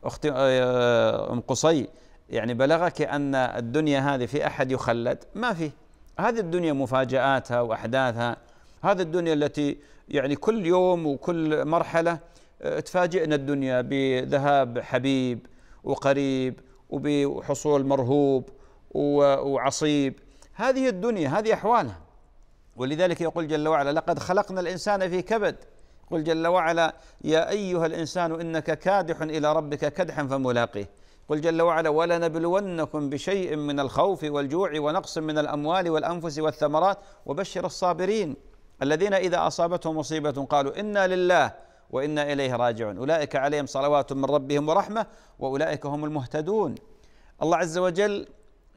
أختي آه، أم قصي يعني بلغك أن الدنيا هذه في أحد يخلد ما في هذه الدنيا مفاجآتها وأحداثها هذه الدنيا التي يعني كل يوم وكل مرحلة آه، تفاجئنا الدنيا بذهاب حبيب وقريب وبحصول مرهوب وعصيب هذه الدنيا هذه أحوالها ولذلك يقول جل وعلا لقد خلقنا الإنسان في كبد قل جل وعلا يا أيها الإنسان إنك كادح إلى ربك كدحا فملاقيه قل جل وعلا ولنبلونكم بشيء من الخوف والجوع ونقص من الاموال والانفس والثمرات وبشر الصابرين الذين اذا اصابتهم مصيبه قالوا انا لله وانا اليه راجعون اولئك عليهم صلوات من ربهم ورحمه واولئك هم المهتدون الله عز وجل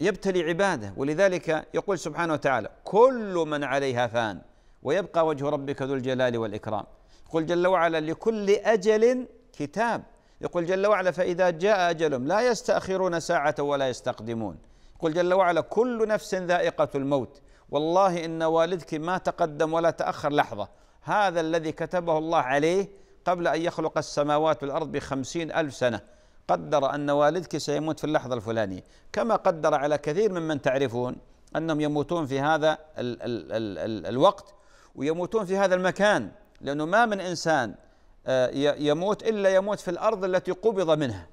يبتلي عباده ولذلك يقول سبحانه وتعالى كل من عليها فان ويبقى وجه ربك ذو الجلال والإكرام يقول جل وعلا لكل أجل كتاب يقول جل وعلا فإذا جاء أجلهم لا يستأخرون ساعة ولا يستقدمون يقول جل وعلا كل نفس ذائقة الموت والله إن والدك ما تقدم ولا تأخر لحظة هذا الذي كتبه الله عليه قبل أن يخلق السماوات والأرض بخمسين ألف سنة قدر أن والدك سيموت في اللحظة الفلانية كما قدر على كثير ممن تعرفون أنهم يموتون في هذا الـ الـ الـ الـ الوقت ويموتون في هذا المكان لأنه ما من إنسان آه، يموت إلا يموت في الأرض التي قبض منها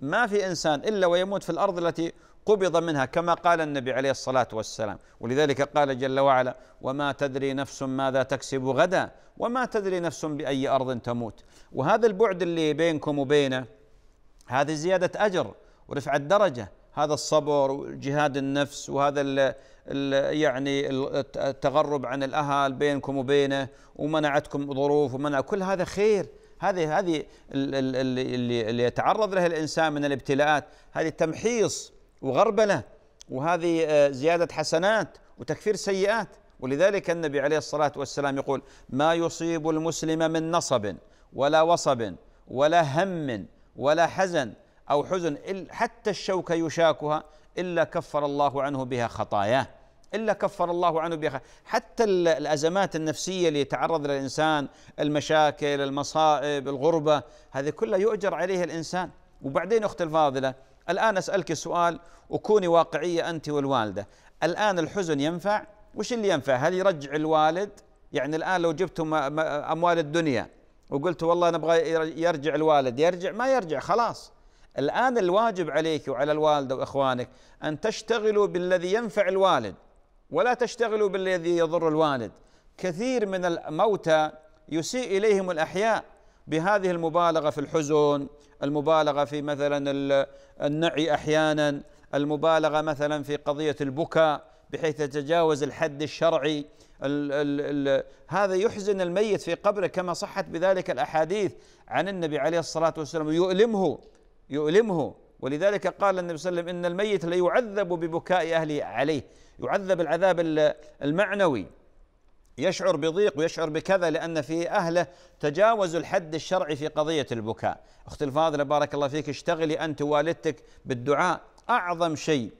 ما في إنسان إلا ويموت في الأرض التي قبض منها كما قال النبي عليه الصلاة والسلام ولذلك قال جل وعلا وما تدري نفس ماذا تكسب غدا وما تدري نفس بأي أرض تموت وهذا البعد اللي بينكم وبينه هذه زيادة أجر ورفعة درجة هذا الصبر وجهاد النفس وهذا الـ الـ يعني التغرب عن الأهل بينكم وبينه ومنعتكم ظروف ومنع كل هذا خير هذه هذه اللي, اللي يتعرض لها الإنسان من الابتلاءات هذه تمحيص وغربلة وهذه آه، زيادة حسنات وتكفير سيئات ولذلك النبي عليه الصلاة والسلام يقول ما يصيب المسلم من نصب ولا وصب ولا هم ولا حزن أو حزن حتى الشوكة يشاكها إلا كفر الله عنه بها خطاياه إلا كفر الله عنه بها حتى الأزمات النفسية اللي يتعرض لها الإنسان المشاكل المصائب الغربة هذه كلها يؤجر عليها الإنسان وبعدين أخت الفاضلة الآن أسألك السؤال وكوني واقعية أنت والوالدة الآن الحزن ينفع وش اللي ينفع هل يرجع الوالد يعني الآن لو جبتم أموال الدنيا وقلت والله نبغى يرجع الوالد يرجع ما يرجع خلاص الآن الواجب عليك وعلى الوالدة وإخوانك أن تشتغلوا بالذي ينفع الوالد ولا تشتغلوا بالذي يضر الوالد كثير من الموتى يسيء إليهم الأحياء بهذه المبالغة في الحزن المبالغة في مثلا النعي أحيانا المبالغة مثلا في قضية البكاء بحيث تتجاوز الحد الشرعي الـ الـ الـ هذا يحزن الميت في قبره كما صحت بذلك الأحاديث عن النبي عليه الصلاة والسلام يؤلمه يؤلمه ولذلك قال النبي صلى الله عليه وسلم إن الميت ليعذب ببكاء أهله عليه يعذب العذاب المعنوي يشعر بضيق ويشعر بكذا لأن في أهله تجاوز الحد الشرعي في قضية البكاء أختي الفاضلة بارك الله فيك اشتغلي أنت والدتك بالدعاء أعظم شيء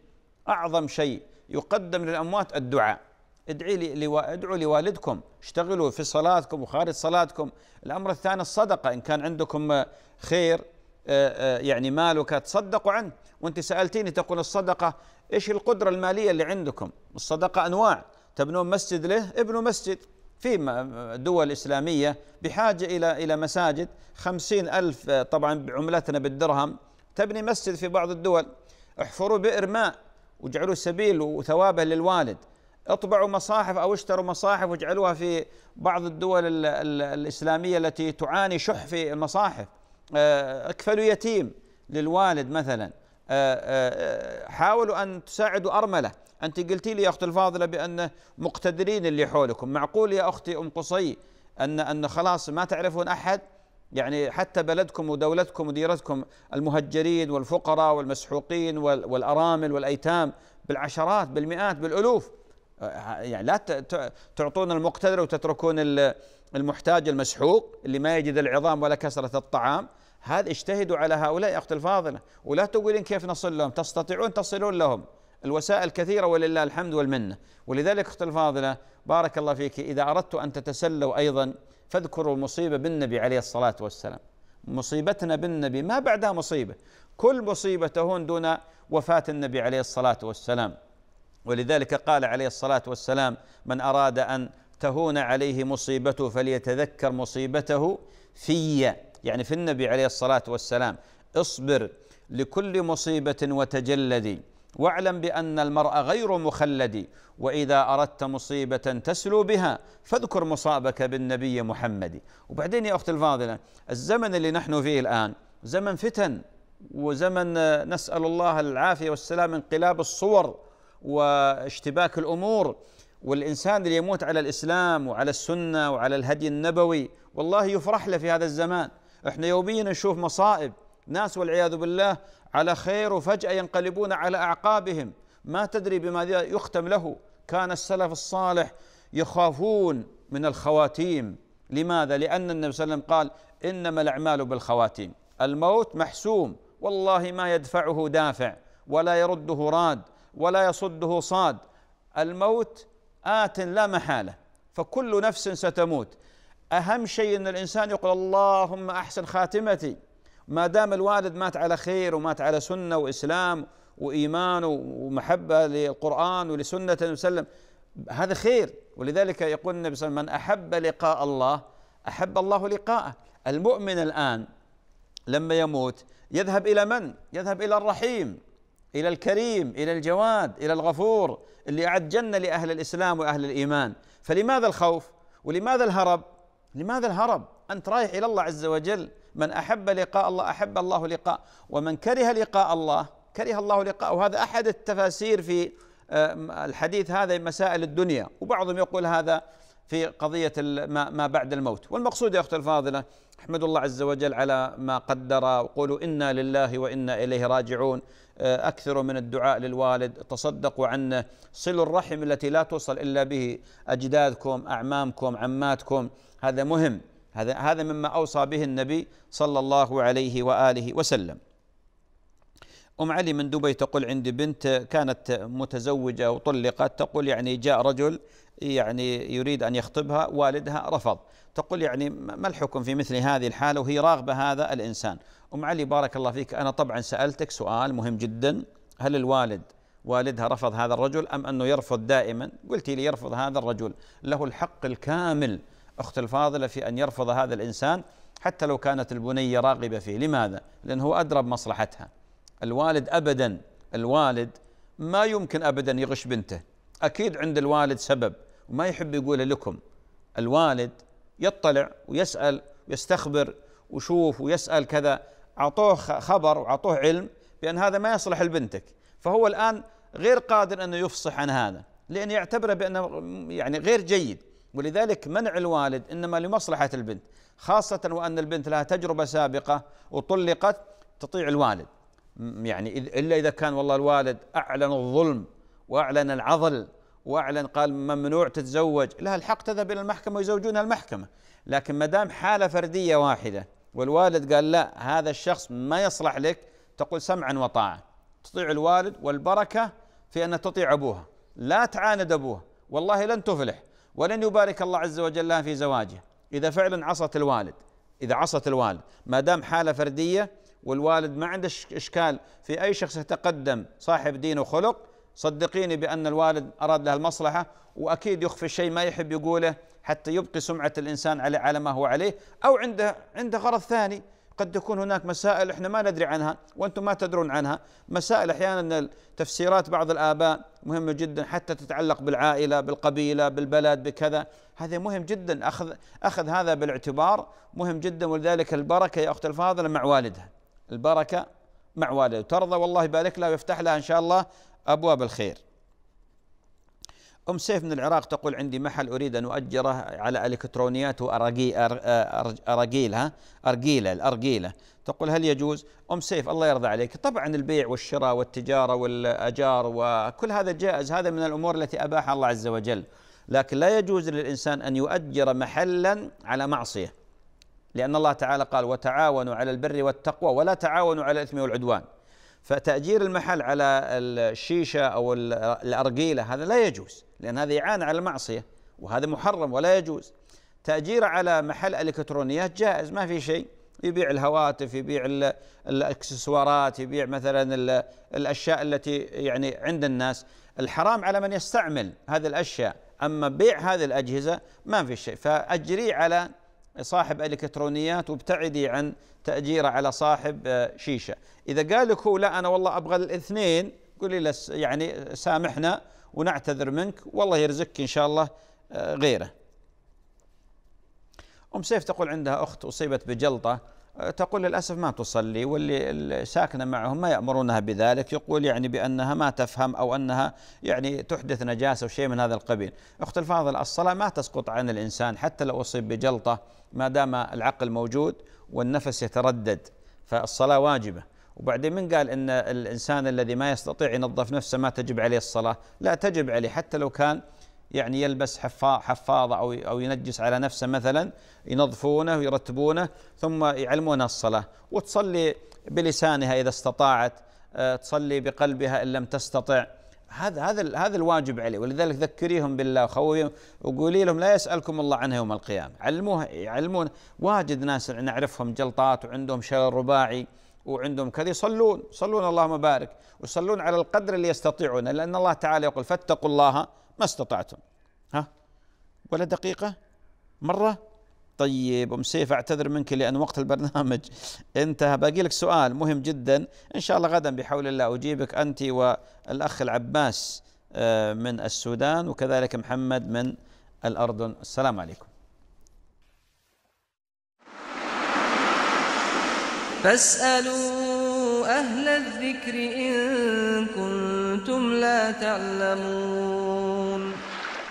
أعظم شيء يقدم للأموات الدعاء ادعي لي ادعوا لوالدكم اشتغلوا في صلاتكم وخارج صلاتكم الامر الثاني الصدقه ان كان عندكم خير آه، آه، يعني مالك تصدقوا عنه وانت سالتيني تقول الصدقه ايش القدره الماليه اللي عندكم الصدقه انواع تبنون مسجد له ابنوا مسجد في دول إسلامية بحاجة إلى إلى مساجد خمسين ألف آه، طبعا بعملتنا بالدرهم تبني مسجد في بعض الدول احفروا بئر ماء واجعلوا سبيل وثوابه للوالد اطبعوا مصاحف او اشتروا مصاحف واجعلوها في بعض الدول الـ الـ الاسلاميه التي تعاني شح في المصاحف آه، اكفلوا يتيم للوالد مثلا آه، آه، حاولوا ان تساعدوا ارمله انت قلتي لي يا اختي الفاضله بان مقتدرين اللي حولكم معقول يا اختي ام قصي ان ان خلاص ما تعرفون احد يعني حتى بلدكم ودولتكم وديرتكم المهجرين والفقراء والمسحوقين والارامل والايتام بالعشرات بالمئات بالالوف يعني لا تعطون المقتدر وتتركون المحتاج المسحوق اللي ما يجد العظام ولا كسرة الطعام هذا اجتهدوا على هؤلاء أخت الفاضلة ولا تقولين كيف نصل لهم تستطيعون تصلون لهم الوسائل كثيرة ولله الحمد والمنة ولذلك أخت الفاضلة بارك الله فيك إذا أردت أن تتسلوا أيضا فاذكروا المصيبة بالنبي عليه الصلاة والسلام مصيبتنا بالنبي ما بعدها مصيبة كل مصيبة تهون دون وفاة النبي عليه الصلاة والسلام ولذلك قال عليه الصلاة والسلام من أراد أن تهون عليه مصيبته فليتذكر مصيبته في يعني في النبي عليه الصلاة والسلام اصبر لكل مصيبة وتجلدي واعلم بأن المرء غير مخلد وإذا أردت مصيبة تسلو بها فاذكر مصابك بالنبي محمد وبعدين يا أختي الفاضلة الزمن اللي نحن فيه الآن زمن فتن وزمن نسأل الله العافية والسلام انقلاب الصور واشتباك الامور والانسان اللي يموت على الاسلام وعلى السنه وعلى الهدي النبوي والله يفرح له في هذا الزمان احنا يوميا نشوف مصائب ناس والعياذ بالله على خير وفجاه ينقلبون على اعقابهم ما تدري بماذا يختم له كان السلف الصالح يخافون من الخواتيم لماذا؟ لأن النبي صلى الله عليه وسلم قال إنما الأعمال بالخواتيم الموت محسوم والله ما يدفعه دافع ولا يرده راد ولا يصده صاد الموت آت لا محالة فكل نفس ستموت أهم شيء أن الإنسان يقول اللهم أحسن خاتمتي ما دام الوالد مات على خير ومات على سنة وإسلام وإيمان ومحبة للقرآن ولسنة وسلم هذا خير ولذلك يقول النبي صلى الله عليه وسلم من أحب لقاء الله أحب الله لقاءه المؤمن الآن لما يموت يذهب إلى من؟ يذهب إلى الرحيم إلى الكريم إلى الجواد إلى الغفور اللي أعد جنة لأهل الإسلام وأهل الإيمان فلماذا الخوف ولماذا الهرب لماذا الهرب أنت رايح إلى الله عز وجل من أحب لقاء الله أحب الله لقاء ومن كره لقاء الله كره الله لقاء وهذا أحد التفاسير في الحديث هذا مسائل الدنيا وبعضهم يقول هذا في قضية ما بعد الموت والمقصود يا أختي الفاضلة احمدوا الله عز وجل على ما قدر وقولوا إنا لله وإنا إليه راجعون أكثروا من الدعاء للوالد تصدقوا عنه صلوا الرحم التي لا توصل إلا به أجدادكم أعمامكم عماتكم هذا مهم هذا هذا مما أوصى به النبي صلى الله عليه وآله وسلم أم علي من دبي تقول عندي بنت كانت متزوجة وطلقت تقول يعني جاء رجل يعني يريد أن يخطبها والدها رفض تقول يعني ما الحكم في مثل هذه الحالة وهي راغبة هذا الإنسان أم علي بارك الله فيك أنا طبعا سألتك سؤال مهم جدا هل الوالد والدها رفض هذا الرجل أم أنه يرفض دائما قلت لي يرفض هذا الرجل له الحق الكامل أخت الفاضلة في أن يرفض هذا الإنسان حتى لو كانت البنية راغبة فيه لماذا؟ لأنه أدرى بمصلحتها الوالد أبدا الوالد ما يمكن أبدا يغش بنته أكيد عند الوالد سبب وما يحب يقوله لكم الوالد يطلع ويسأل ويستخبر وشوف ويسأل كذا أعطوه خبر وأعطوه علم بأن هذا ما يصلح لبنتك فهو الآن غير قادر أنه يفصح عن هذا لأن يعتبره بأنه يعني غير جيد ولذلك منع الوالد إنما لمصلحة البنت خاصة وأن البنت لها تجربة سابقة وطلقت تطيع الوالد يعني إلا إذا كان والله الوالد أعلن الظلم وأعلن العضل واعلن قال ممنوع تتزوج لها الحق تذهب الى المحكمه ويزوجونها المحكمه لكن ما دام حاله فرديه واحده والوالد قال لا هذا الشخص ما يصلح لك تقول سمعا وطاعه تطيع الوالد والبركه في ان تطيع ابوها لا تعاند ابوها والله لن تفلح ولن يبارك الله عز وجل لها في زواجها اذا فعلا عصت الوالد اذا عصت الوالد ما دام حاله فرديه والوالد ما عنده اشكال في اي شخص يتقدم صاحب دين وخلق صدقيني بأن الوالد أراد لها المصلحة وأكيد يخفي شيء ما يحب يقوله حتى يبقي سمعة الإنسان على على ما هو عليه أو عنده عنده غرض ثاني قد تكون هناك مسائل احنا ما ندري عنها وانتم ما تدرون عنها مسائل احيانا تفسيرات بعض الاباء مهمه جدا حتى تتعلق بالعائله بالقبيله بالبلد بكذا هذا مهم جدا اخذ اخذ هذا بالاعتبار مهم جدا ولذلك البركه يا اخت الفاضله مع والدها البركه مع والدها ترضى والله يبارك لها ويفتح لها ان شاء الله أبواب الخير أم سيف من العراق تقول عندي محل أريد أن أؤجره على إلكترونيات وأرجيلها أرجيلة الأرجيلة تقول هل يجوز أم سيف الله يرضى عليك طبعا البيع والشراء والتجارة والأجار وكل هذا جائز هذا من الأمور التي أباحها الله عز وجل لكن لا يجوز للإنسان أن يؤجر محلا على معصية لأن الله تعالى قال وتعاونوا على البر والتقوى ولا تعاونوا على الإثم والعدوان فتأجير المحل على الشيشة أو الأرجيلة هذا لا يجوز لأن هذا يعان على المعصية وهذا محرم ولا يجوز تأجير على محل إلكترونيات جائز ما في شيء يبيع الهواتف يبيع الاكسسوارات يبيع مثلا الاشياء التي يعني عند الناس الحرام على من يستعمل هذه الاشياء اما بيع هذه الاجهزه ما في شيء فاجري على صاحب الكترونيات وابتعدي عن تاجيره على صاحب آه، شيشه اذا قال لك هو لا انا والله ابغى الاثنين قولي يعني سامحنا ونعتذر منك والله يرزقك ان شاء الله آه، غيره ام سيف تقول عندها اخت اصيبت بجلطه تقول للأسف ما تصلي واللي ساكنة معهم ما يأمرونها بذلك يقول يعني بأنها ما تفهم أو أنها يعني تحدث نجاسة وشيء من هذا القبيل أخت الفاضل الصلاة ما تسقط عن الإنسان حتى لو أصيب بجلطة ما دام العقل موجود والنفس يتردد فالصلاة واجبة وبعدين من قال ان الانسان الذي ما يستطيع ينظف نفسه ما تجب عليه الصلاه، لا تجب عليه حتى لو كان يعني يلبس حفاضة أو أو ينجس على نفسه مثلا ينظفونه ويرتبونه ثم يعلمونه الصلاة وتصلي بلسانها إذا استطاعت آه، تصلي بقلبها إن لم تستطع هذا هذا هذا الواجب عليه ولذلك ذكريهم بالله وخوفيهم وقولي لهم لا يسالكم الله عنها يوم القيامه علموه يعلمون واجد ناس نعرفهم جلطات وعندهم شلل رباعي وعندهم كذا يصلون يصلون اللهم بارك ويصلون على القدر اللي يستطيعون لان الله تعالى يقول فاتقوا الله ما استطعتم ها ولا دقيقة مرة طيب ام سيف اعتذر منك لان وقت البرنامج انتهى باقي لك سؤال مهم جدا ان شاء الله غدا بحول الله اجيبك انت والاخ العباس آه، من السودان وكذلك محمد من الاردن السلام عليكم فاسالوا اهل الذكر ان كنتم لا تعلمون